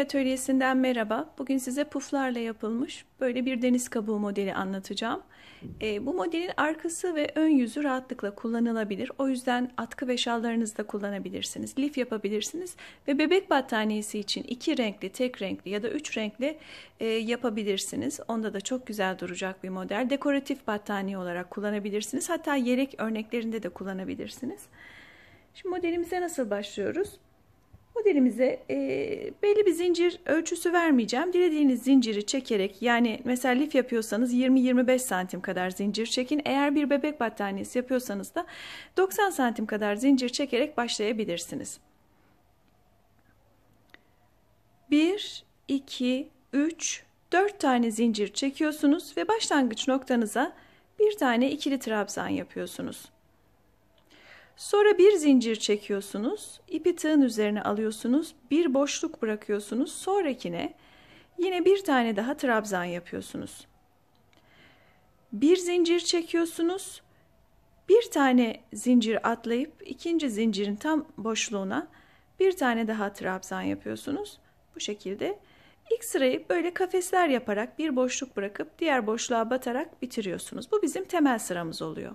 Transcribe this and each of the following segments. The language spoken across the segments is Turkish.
Atölyesinden merhaba. Bugün size puflarla yapılmış böyle bir deniz kabuğu modeli anlatacağım. E, bu modelin arkası ve ön yüzü rahatlıkla kullanılabilir. O yüzden atkı ve şallarınızda kullanabilirsiniz. Lif yapabilirsiniz ve bebek battaniyesi için iki renkli, tek renkli ya da üç renkli e, yapabilirsiniz. Onda da çok güzel duracak bir model. Dekoratif battaniye olarak kullanabilirsiniz. Hatta yelek örneklerinde de kullanabilirsiniz. Şimdi modelimize nasıl başlıyoruz? Modelimize e, belli bir zincir ölçüsü vermeyeceğim. Dilediğiniz zinciri çekerek yani mesela lif yapıyorsanız 20-25 santim kadar zincir çekin. Eğer bir bebek battaniyesi yapıyorsanız da 90 santim kadar zincir çekerek başlayabilirsiniz. 1, 2, 3, 4 tane zincir çekiyorsunuz ve başlangıç noktanıza bir tane ikili trabzan yapıyorsunuz. Sonra bir zincir çekiyorsunuz, ipi tığın üzerine alıyorsunuz, bir boşluk bırakıyorsunuz, sonrakine yine bir tane daha trabzan yapıyorsunuz. Bir zincir çekiyorsunuz, bir tane zincir atlayıp ikinci zincirin tam boşluğuna bir tane daha trabzan yapıyorsunuz. Bu şekilde ilk sırayı böyle kafesler yaparak bir boşluk bırakıp diğer boşluğa batarak bitiriyorsunuz. Bu bizim temel sıramız oluyor.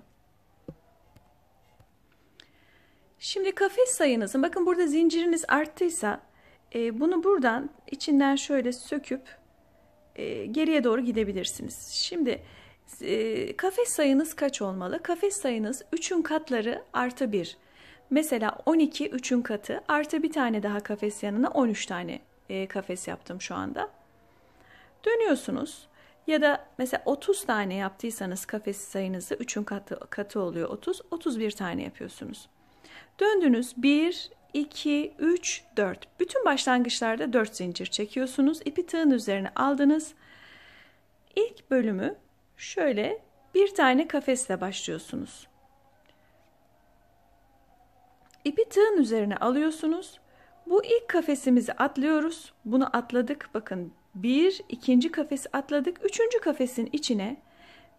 Şimdi kafes sayınızın bakın burada zinciriniz arttıysa e, bunu buradan içinden şöyle söküp e, geriye doğru gidebilirsiniz. Şimdi e, kafes sayınız kaç olmalı? Kafes sayınız 3'ün katları artı 1. Mesela 12 3'ün katı artı bir tane daha kafes yanına 13 tane e, kafes yaptım şu anda. Dönüyorsunuz ya da mesela 30 tane yaptıysanız kafes sayınızı 3'ün katı, katı oluyor 30, 31 tane yapıyorsunuz. Döndünüz 1, 2, 3, 4. Bütün başlangıçlarda 4 zincir çekiyorsunuz. İpi tığın üzerine aldınız. İlk bölümü şöyle bir tane kafesle başlıyorsunuz. İpi tığın üzerine alıyorsunuz. Bu ilk kafesimizi atlıyoruz. Bunu atladık. Bakın bir, ikinci kafesi atladık. Üçüncü kafesin içine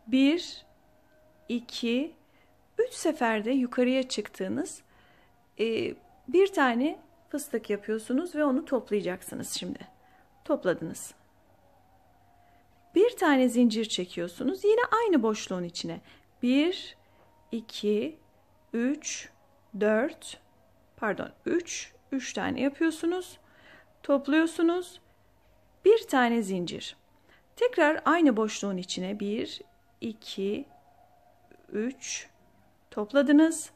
bir, iki, üç seferde yukarıya çıktığınız ee, bir tane fıstık yapıyorsunuz ve onu toplayacaksınız şimdi. Topladınız. Bir tane zincir çekiyorsunuz. Yine aynı boşluğun içine. 1, 2, 3, 4, pardon 3, 3 tane yapıyorsunuz. Topluyorsunuz. Bir tane zincir. Tekrar aynı boşluğun içine 1, 2, 3 topladınız,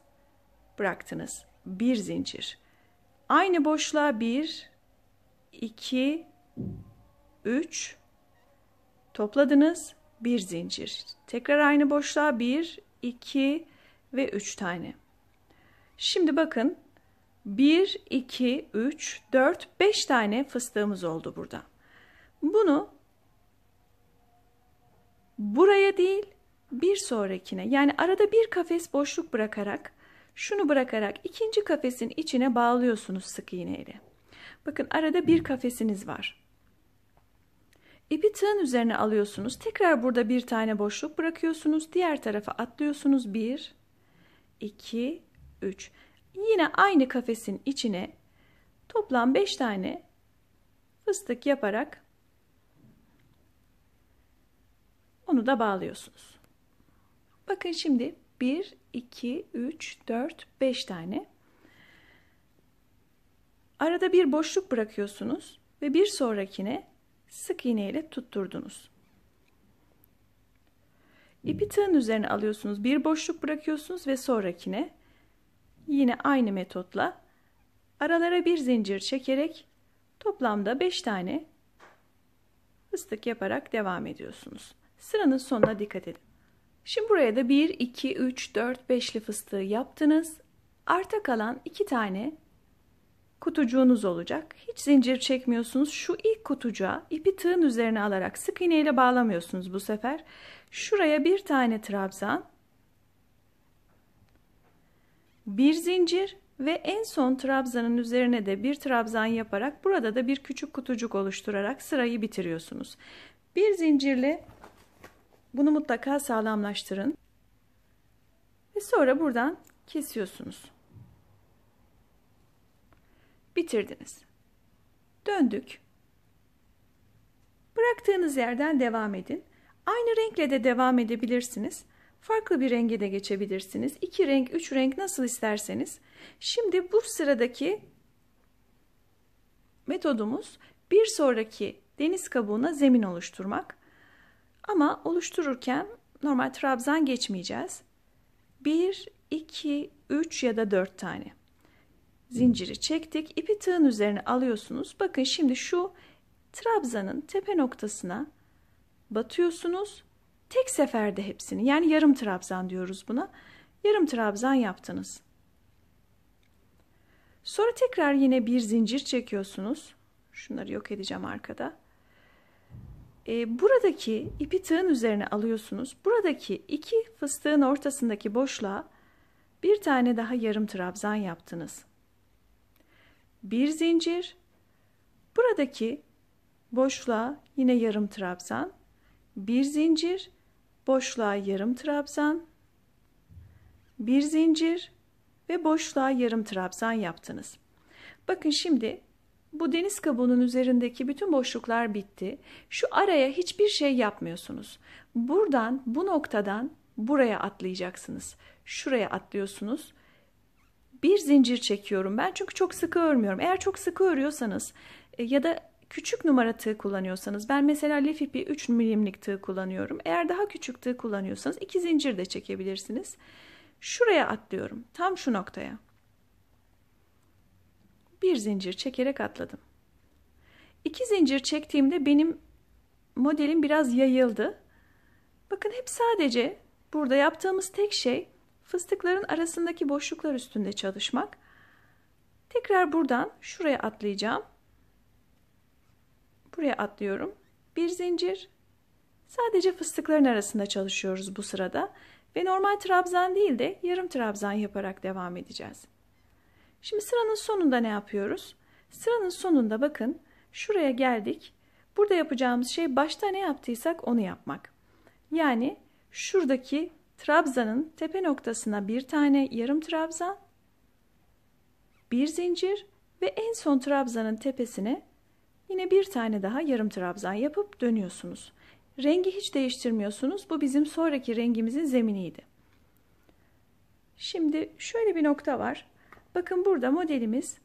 bıraktınız bir zincir. Aynı boşluğa bir, iki, üç topladınız bir zincir. Tekrar aynı boşluğa bir, iki ve üç tane. Şimdi bakın 1, 2, 3, 4, 5 tane fıstığımız oldu burada. Bunu buraya değil bir sonrakine yani arada bir kafes boşluk bırakarak şunu bırakarak ikinci kafesin içine bağlıyorsunuz sık iğneyle. Bakın arada bir kafesiniz var. İpi tığın üzerine alıyorsunuz. Tekrar burada bir tane boşluk bırakıyorsunuz. Diğer tarafa atlıyorsunuz. 1, 2, 3. Yine aynı kafesin içine toplam 5 tane fıstık yaparak onu da bağlıyorsunuz. Bakın şimdi 1, 2, 3, 4, 5 tane. Arada bir boşluk bırakıyorsunuz ve bir sonrakine sık iğne ile tutturdunuz. İpi tığın üzerine alıyorsunuz. Bir boşluk bırakıyorsunuz ve sonrakine yine aynı metotla aralara bir zincir çekerek toplamda 5 tane fıstık yaparak devam ediyorsunuz. Sıranın sonuna dikkat edin. Şimdi buraya da 1, 2, 3, 4, 5'li fıstığı yaptınız. Arta kalan 2 tane kutucuğunuz olacak. Hiç zincir çekmiyorsunuz. Şu ilk kutucuğa ipi tığın üzerine alarak sık iğneyle bağlamıyorsunuz bu sefer. Şuraya bir tane trabzan, bir zincir ve en son trabzanın üzerine de bir trabzan yaparak burada da bir küçük kutucuk oluşturarak sırayı bitiriyorsunuz. Bir zincirle bunu mutlaka sağlamlaştırın. Ve sonra buradan kesiyorsunuz. Bitirdiniz. Döndük. Bıraktığınız yerden devam edin. Aynı renkle de devam edebilirsiniz. Farklı bir renge de geçebilirsiniz. İki renk, üç renk nasıl isterseniz. Şimdi bu sıradaki metodumuz bir sonraki deniz kabuğuna zemin oluşturmak. Ama oluştururken normal trabzan geçmeyeceğiz. 1, 2, 3 ya da 4 tane. Zinciri çektik. İpi tığın üzerine alıyorsunuz. Bakın şimdi şu trabzanın tepe noktasına batıyorsunuz. Tek seferde hepsini yani yarım trabzan diyoruz buna. Yarım trabzan yaptınız. Sonra tekrar yine bir zincir çekiyorsunuz. Şunları yok edeceğim arkada. E, buradaki ipi tığın üzerine alıyorsunuz. Buradaki iki fıstığın ortasındaki boşluğa bir tane daha yarım trabzan yaptınız. Bir zincir. Buradaki boşluğa yine yarım trabzan. Bir zincir. Boşluğa yarım trabzan. Bir zincir ve boşluğa yarım trabzan yaptınız. Bakın şimdi bu deniz kabuğunun üzerindeki bütün boşluklar bitti. Şu araya hiçbir şey yapmıyorsunuz. Buradan, bu noktadan buraya atlayacaksınız. Şuraya atlıyorsunuz. Bir zincir çekiyorum ben çünkü çok sıkı örmüyorum. Eğer çok sıkı örüyorsanız e, ya da küçük numara tığ kullanıyorsanız ben mesela lif ipi 3 milimlik tığ kullanıyorum. Eğer daha küçük tığ kullanıyorsanız 2 zincir de çekebilirsiniz. Şuraya atlıyorum. Tam şu noktaya bir zincir çekerek atladım. İki zincir çektiğimde benim modelim biraz yayıldı. Bakın hep sadece burada yaptığımız tek şey fıstıkların arasındaki boşluklar üstünde çalışmak. Tekrar buradan şuraya atlayacağım. Buraya atlıyorum. Bir zincir. Sadece fıstıkların arasında çalışıyoruz bu sırada ve normal trabzan değil de yarım trabzan yaparak devam edeceğiz. Şimdi sıranın sonunda ne yapıyoruz? Sıranın sonunda bakın şuraya geldik. Burada yapacağımız şey başta ne yaptıysak onu yapmak. Yani şuradaki trabzanın tepe noktasına bir tane yarım trabzan, bir zincir ve en son trabzanın tepesine yine bir tane daha yarım trabzan yapıp dönüyorsunuz. Rengi hiç değiştirmiyorsunuz. Bu bizim sonraki rengimizin zeminiydi. Şimdi şöyle bir nokta var. Bakın burada modelimiz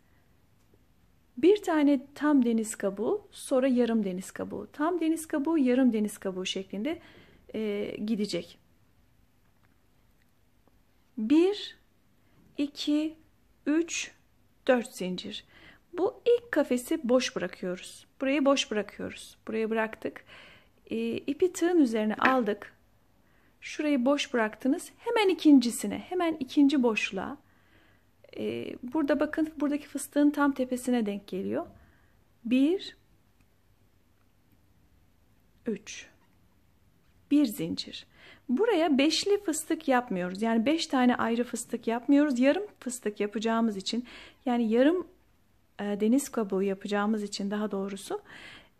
bir tane tam deniz kabuğu, sonra yarım deniz kabuğu, tam deniz kabuğu, yarım deniz kabuğu şeklinde e, gidecek. 1, 2, 3, 4 zincir. Bu ilk kafesi boş bırakıyoruz. Burayı boş bırakıyoruz. burayı bıraktık. E, ipi tığın üzerine aldık. Şurayı boş bıraktınız. Hemen ikincisine, hemen ikinci boşluğa e, burada bakın buradaki fıstığın tam tepesine denk geliyor. 1 3 bir zincir. Buraya beşli fıstık yapmıyoruz. Yani beş tane ayrı fıstık yapmıyoruz. Yarım fıstık yapacağımız için yani yarım e, deniz kabuğu yapacağımız için daha doğrusu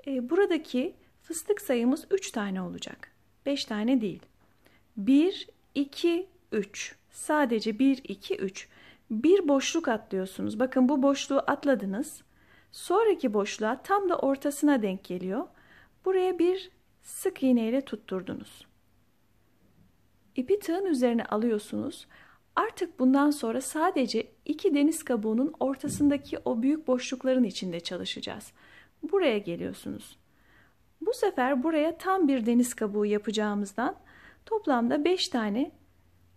e, buradaki fıstık sayımız üç tane olacak. Beş tane değil. Bir, iki, üç. Sadece bir, iki, üç bir boşluk atlıyorsunuz. Bakın bu boşluğu atladınız. Sonraki boşluğa tam da ortasına denk geliyor. Buraya bir sık iğne ile tutturdunuz. İpi tığın üzerine alıyorsunuz. Artık bundan sonra sadece iki deniz kabuğunun ortasındaki o büyük boşlukların içinde çalışacağız. Buraya geliyorsunuz. Bu sefer buraya tam bir deniz kabuğu yapacağımızdan toplamda 5 tane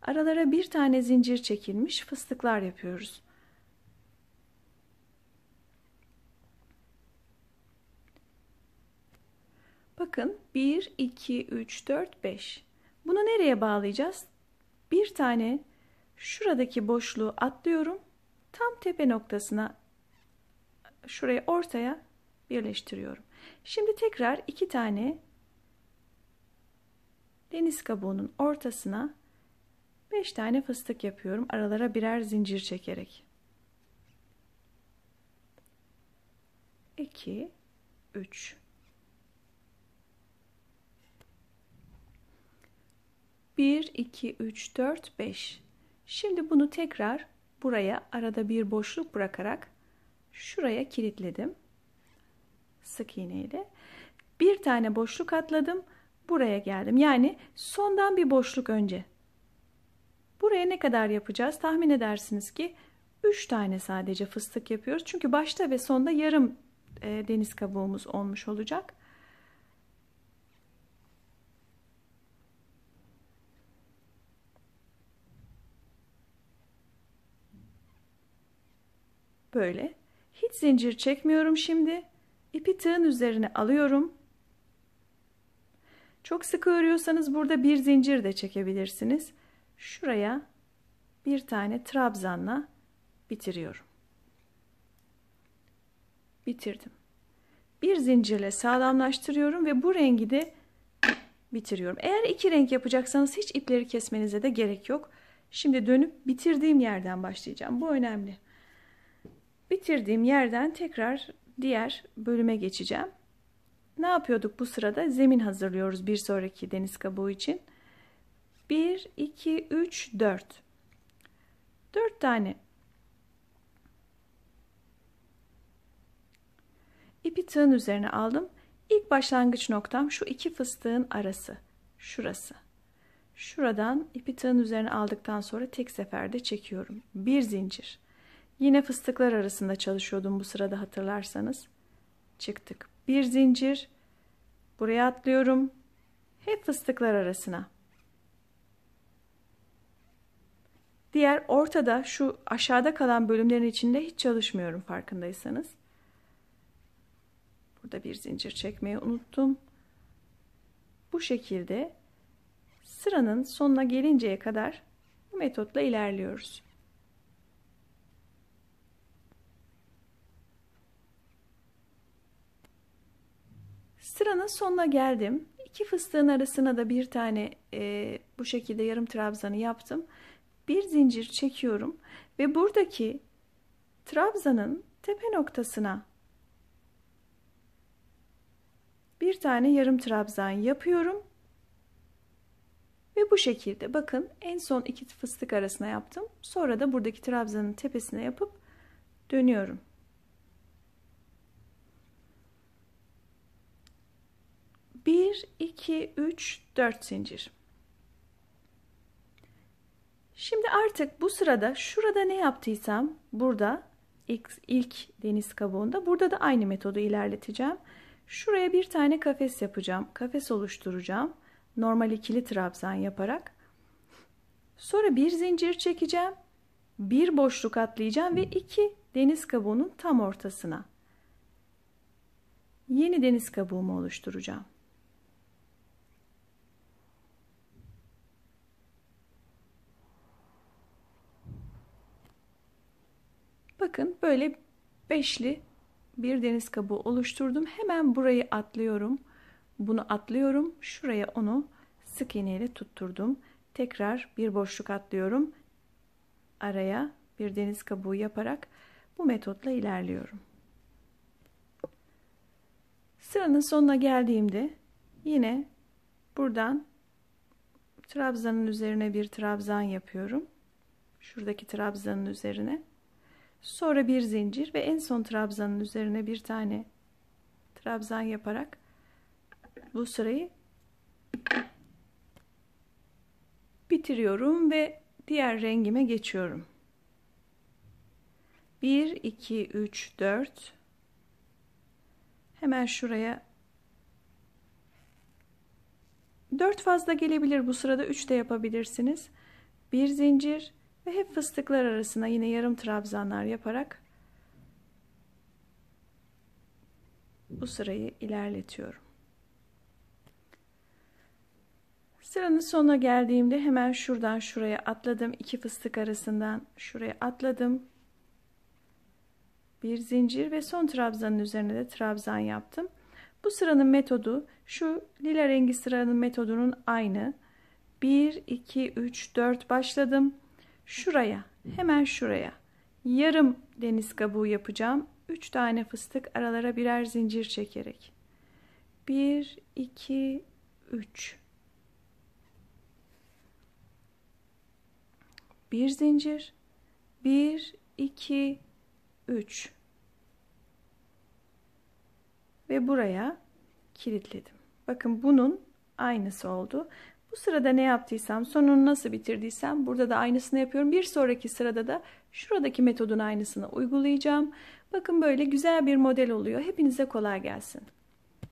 Aralara bir tane zincir çekilmiş fıstıklar yapıyoruz. Bakın 1, 2, 3, 4, 5. Bunu nereye bağlayacağız? Bir tane şuradaki boşluğu atlıyorum. Tam tepe noktasına şuraya ortaya birleştiriyorum. Şimdi tekrar iki tane deniz kabuğunun ortasına 5 tane fıstık yapıyorum aralara birer zincir çekerek. 2 3 1 2 3 4 5 Şimdi bunu tekrar buraya arada bir boşluk bırakarak şuraya kilitledim. Sık iğneyle. Bir tane boşluk atladım. Buraya geldim. Yani sondan bir boşluk önce Buraya ne kadar yapacağız? Tahmin edersiniz ki 3 tane sadece fıstık yapıyoruz. Çünkü başta ve sonda yarım e, deniz kabuğumuz olmuş olacak. Böyle. Hiç zincir çekmiyorum şimdi. İpi tığın üzerine alıyorum. Çok sıkı örüyorsanız burada bir zincir de çekebilirsiniz şuraya bir tane trabzanla bitiriyorum. Bitirdim. Bir zincirle sağlamlaştırıyorum ve bu rengi de bitiriyorum. Eğer iki renk yapacaksanız hiç ipleri kesmenize de gerek yok. Şimdi dönüp bitirdiğim yerden başlayacağım. Bu önemli. Bitirdiğim yerden tekrar diğer bölüme geçeceğim. Ne yapıyorduk bu sırada? Zemin hazırlıyoruz bir sonraki deniz kabuğu için. 1, 2, 3, 4. 4 tane ipi tığın üzerine aldım. İlk başlangıç noktam şu iki fıstığın arası. Şurası. Şuradan ipi tığın üzerine aldıktan sonra tek seferde çekiyorum. Bir zincir. Yine fıstıklar arasında çalışıyordum bu sırada hatırlarsanız. Çıktık. Bir zincir. Buraya atlıyorum. Hep fıstıklar arasına. Diğer ortada şu aşağıda kalan bölümlerin içinde hiç çalışmıyorum farkındaysanız. Burada bir zincir çekmeyi unuttum. Bu şekilde sıranın sonuna gelinceye kadar bu metotla ilerliyoruz. Sıranın sonuna geldim. İki fıstığın arasına da bir tane e, bu şekilde yarım trabzanı yaptım bir zincir çekiyorum ve buradaki trabzanın tepe noktasına bir tane yarım trabzan yapıyorum. Ve bu şekilde bakın en son iki fıstık arasına yaptım. Sonra da buradaki trabzanın tepesine yapıp dönüyorum. Bir, iki, üç, dört zincir. Şimdi artık bu sırada şurada ne yaptıysam burada ilk, ilk deniz kabuğunda burada da aynı metodu ilerleteceğim. Şuraya bir tane kafes yapacağım. Kafes oluşturacağım. Normal ikili trabzan yaparak. Sonra bir zincir çekeceğim. Bir boşluk atlayacağım ve iki deniz kabuğunun tam ortasına. Yeni deniz kabuğumu oluşturacağım. Bakın böyle beşli bir deniz kabuğu oluşturdum. Hemen burayı atlıyorum. Bunu atlıyorum. Şuraya onu sık iğneyle ile tutturdum. Tekrar bir boşluk atlıyorum. Araya bir deniz kabuğu yaparak bu metotla ilerliyorum. Sıranın sonuna geldiğimde yine buradan trabzanın üzerine bir trabzan yapıyorum. Şuradaki trabzanın üzerine Sonra bir zincir ve en son trabzanın üzerine bir tane trabzan yaparak bu sırayı bitiriyorum ve diğer rengime geçiyorum. 1 2 3 4 hemen şuraya 4 fazla gelebilir bu sırada 3 de yapabilirsiniz. Bir zincir ve hep fıstıklar arasına yine yarım trabzanlar yaparak bu sırayı ilerletiyorum. Sıranın sonuna geldiğimde hemen şuradan şuraya atladım. iki fıstık arasından şuraya atladım. Bir zincir ve son trabzanın üzerine de trabzan yaptım. Bu sıranın metodu şu lila rengi sıranın metodunun aynı. 1, 2, 3, 4 başladım. Şuraya, hemen şuraya yarım deniz kabuğu yapacağım. 3 tane fıstık aralara birer zincir çekerek. 1, 2, 3. Bir zincir. 1, 2, 3. Ve buraya kilitledim. Bakın bunun aynısı oldu. Bu sırada ne yaptıysam, sonunu nasıl bitirdiysem burada da aynısını yapıyorum. Bir sonraki sırada da şuradaki metodun aynısını uygulayacağım. Bakın böyle güzel bir model oluyor. Hepinize kolay gelsin.